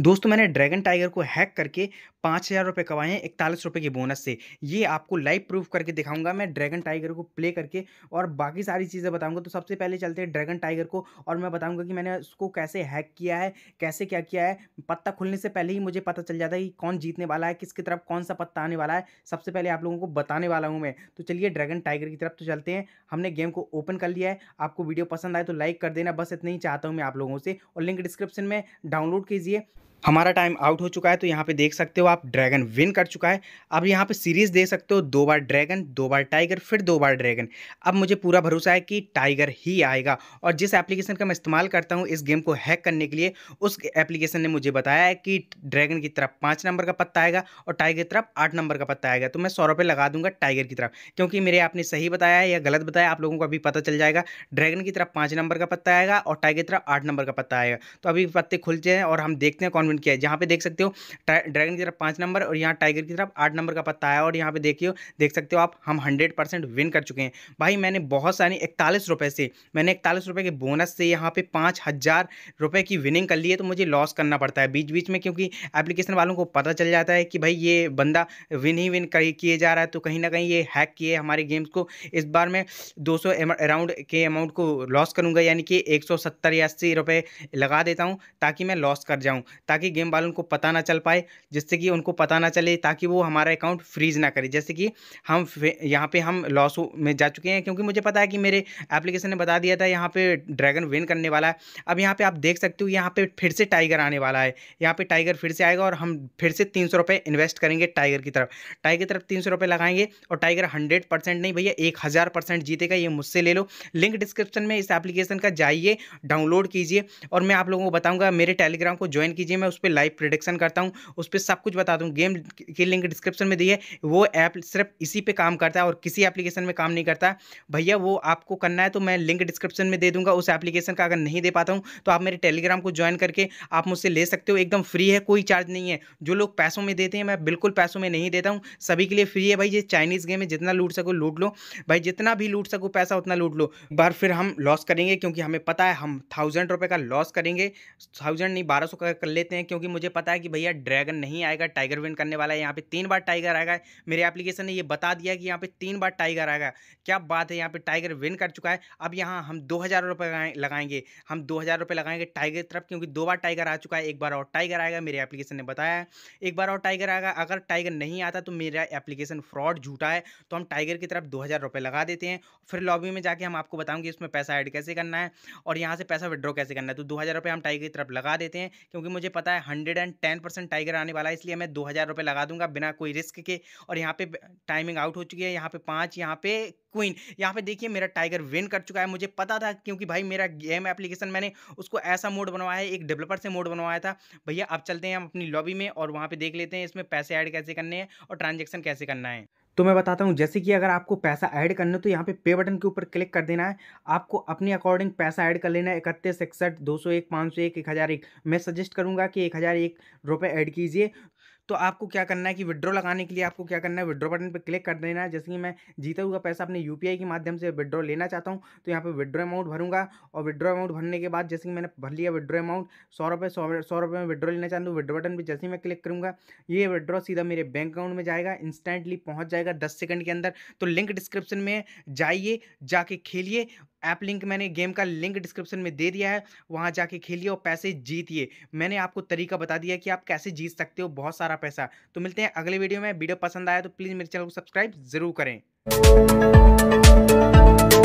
दोस्तों मैंने dragon tiger को हैक करके पाँच हज़ार रुपये कमाए हैं इकतालीस रुपये के बोनस से ये आपको लाइव प्रूफ करके दिखाऊंगा मैं ड्रैगन टाइगर को प्ले करके और बाकी सारी चीज़ें बताऊंगा तो सबसे पहले चलते हैं ड्रैगन टाइगर को और मैं बताऊंगा कि मैंने उसको कैसे हैक किया है कैसे क्या किया है पत्ता खुलने से पहले ही मुझे पता चल जाता है कि कौन जीतने वाला है किसकी तरफ कौन सा पत्ता आने वाला है सबसे पहले आप लोगों को बताने वाला हूँ मैं तो चलिए ड्रैगन टाइगर की तरफ तो चलते हैं हमने गेम को ओपन कर लिया है आपको वीडियो पसंद आए तो लाइक कर देना बस इतना ही चाहता हूँ मैं आप लोगों से और लिंक डिस्क्रिप्शन में डाउनलोड कीजिए हमारा टाइम आउट हो चुका है तो यहाँ पे देख सकते हो आप ड्रैगन विन कर चुका है अब यहाँ पे सीरीज़ देख सकते हो दो बार ड्रैगन दो बार टाइगर फिर दो बार ड्रैगन अब मुझे पूरा भरोसा है कि टाइगर ही आएगा और जिस एप्लीकेशन का मैं इस्तेमाल करता हूँ इस गेम को हैक करने के लिए उस एप्लीकेशन ने मुझे बताया है कि ड्रैगन की तरफ पाँच नंबर का पत्ता आएगा और टाइगर की तरफ आठ नंबर का पत्ता आएगा तो मैं सौ रुपये लगा दूंगा टाइगर की तरफ क्योंकि मेरे आपने सही बताया है या गलत बताया आप लोगों को अभी पता चल जाएगा ड्रैगन की तरफ पाँच नंबर का पत्ता आएगा और टाइगर की तरफ आठ नंबर का पत्ता आएगा तो अभी पत्ते खुलते हैं और हम देखते हैं कौन इन्वेस्टमेंट किया है जहाँ पे देख सकते हो ड्रैगन की तरफ पाँच नंबर और यहाँ टाइगर की तरफ आठ नंबर का पत्ता है और यहाँ पे देखिए देख सकते हो आप हम हंड्रेड परसेंट विन कर चुके हैं भाई मैंने बहुत सारी इकतालीस से मैंने इकतालीस के बोनस से यहाँ पे पाँच हज़ार की विनिंग कर ली है तो मुझे लॉस करना पड़ता है बीच बीच में क्योंकि एप्लीकेशन वालों को पता चल जाता है कि भाई ये बंदा विन ही विन किए जा रहा है तो कहीं ना कहीं ये हैक किए हमारे गेम्स को इस बार मैं दो सौ अराउंड के अमाउंट को लॉस करूंगा यानी कि एक सौ सत्तर या अस्सी रुपये लगा देता हूँ ताकि मैं लॉस कर जाऊँ ताकि ताकि गेम वालों को पता ना चल पाए जिससे कि उनको पता ना चले ताकि वो हमारा अकाउंट फ्रीज ना करे जैसे कि हम यहाँ पे हम लॉस में जा चुके हैं क्योंकि मुझे पता है कि मेरे एप्लीकेशन ने बता दिया था यहाँ पे ड्रैगन विन करने वाला है अब यहाँ पे आप देख सकते हो यहाँ पे फिर से टाइगर आने वाला है यहाँ पे टाइगर फिर से आएगा और हम फिर से तीन सौ इन्वेस्ट करेंगे टाइगर की तरफ टाइगर की तरफ तीन सौ लगाएंगे और टाइगर हंड्रेड परसेंट नहीं भैया एक हज़ार परसेंट जीतेगा ये मुझसे ले लो लिंक डिस्क्रिप्शन में इस एप्लीकेशन का जाइए डाउनलोड कीजिए और मैं आप लोगों को बताऊँगा मेरे टेलीग्राम को ज्वाइन कीजिए मैं उस पर लाइव प्रिडिक्शन करता हूँ उस पर सब कुछ बता दूँ गेम की लिंक डिस्क्रिप्शन में दी है वो ऐप सिर्फ इसी पे काम करता है और किसी एप्लीकेशन में काम नहीं करता भैया वो आपको करना है तो मैं लिंक डिस्क्रिप्शन में दे दूंगा उस एप्लीकेशन का अगर नहीं दे पाता हूँ तो आप मेरे टेलीग्राम को ज्वाइन करके आप मुझसे ले सकते हो एकदम फ्री है कोई चार्ज नहीं है जो लोग पैसों में देते हैं मैं बिल्कुल पैसों में नहीं देता हूँ सभी के लिए फ्री है भाई ये चाइनीज़ गेम है जितना लूट सको लूट लो भाई जितना भी लूट सको पैसा उतना लूट लो बार फिर हम लॉस करेंगे क्योंकि हमें पता है हम थाउजेंड रुपये का लॉस करेंगे थाउजेंड नहीं बारह का कर लेते हैं लेते हैं क्योंकि मुझे पता है कि भैया ड्रैगन नहीं आएगा टाइगर विन करने वाला है यहाँ पे तीन बार टाइगर आएगा मेरे एप्लीकेशन ने ये बता दिया कि यहाँ पे तीन बार टाइगर आएगा क्या बात है यहाँ पे टाइगर विन कर चुका है अब यहाँ हम दो हज़ार रुपये लगाएंगे हम दो हज़ार रुपये लगाएंगे टाइगर तरफ क्योंकि दो बार टाइगर आ चुका है एक बार और टाइगर आएगा मेरे एप्लीकेशन ने बताया है एक बार और टाइगर आएगा अगर टाइगर नहीं आता तो मेरा एप्लीकेशन फ्रॉड झूठा है तो हम टाइगर की तरफ दो हज़ार लगा देते हैं फिर लॉबी में जाके हम आपको बताऊँगे इसमें पैसा ऐड कैसे करना है और यहाँ से पैसा विड्रॉ कैसे करना है तो दो हज़ार हम टाइगर की तरफ लगा देते हैं क्योंकि मुझे पता पता है hundred and ten percent tiger आने वाला है इसलिए मैं दो हज़ार रुपये लगा दूंगा बिना कोई रिस्क के और यहाँ पे टाइमिंग आउट हो चुकी है यहाँ पे पाँच यहाँ पे क्वीन यहाँ पे देखिए मेरा टाइगर विन कर चुका है मुझे पता था क्योंकि भाई मेरा गेम एप्लीकेशन मैंने उसको ऐसा मोड बनवाया है एक डेवलपर से मोड बनवाया था भैया अब चलते हैं हम अपनी लॉबी में और वहाँ पर देख लेते हैं इसमें पैसे ऐड कैसे करने हैं और ट्रांजेक्शन कैसे करना है तो मैं बताता हूँ जैसे कि अगर आपको पैसा ऐड करना है तो यहाँ पे पे बटन के ऊपर क्लिक कर देना है आपको अपने अकॉर्डिंग पैसा ऐड कर लेना है इकतीस इकसठ दो सौ एक पाँच सौ एक एक हज़ार एक मैं सजेस्ट करूँगा कि एक हज़ार एक रुपये ऐड कीजिए तो आपको क्या करना है कि विड्रॉ लगाने के लिए आपको क्या करना है विड्रॉ बटन पर क्लिक कर देना है जैसे कि मैं जीता हुआ पैसा अपने यू के माध्यम से विड्रॉ लेना चाहता हूँ तो यहाँ पर विड्रॉ अमाउंट भरूंगा और विड्रॉ अमाउंट भरने के बाद जैसे कि मैंने भर लिया विड्रॉ अमाउंट सौ रुपये सौ रुपये में विड्रॉ लेना चाहता हूँ विड्रॉ बटन पर जैसे मैं क्लिक करूँगा ये विड्रॉ सीधा मेरे बैंक अकाउंट में जाएगा इंस्टेंटली पहुँच जाएगा दस सेकेंड के अंदर तो लिंक डिस्क्रिप्शन में जाइए जाके खेलिए ऐप लिंक मैंने गेम का लिंक डिस्क्रिप्शन में दे दिया है वहाँ जाके खेलिए और पैसे जीतिए मैंने आपको तरीका बता दिया कि आप कैसे जीत सकते हो बहुत सारा सारा पैसा तो मिलते हैं अगले वीडियो में वीडियो पसंद आया तो प्लीज़ मेरे चैनल को सब्सक्राइब ज़रूर करें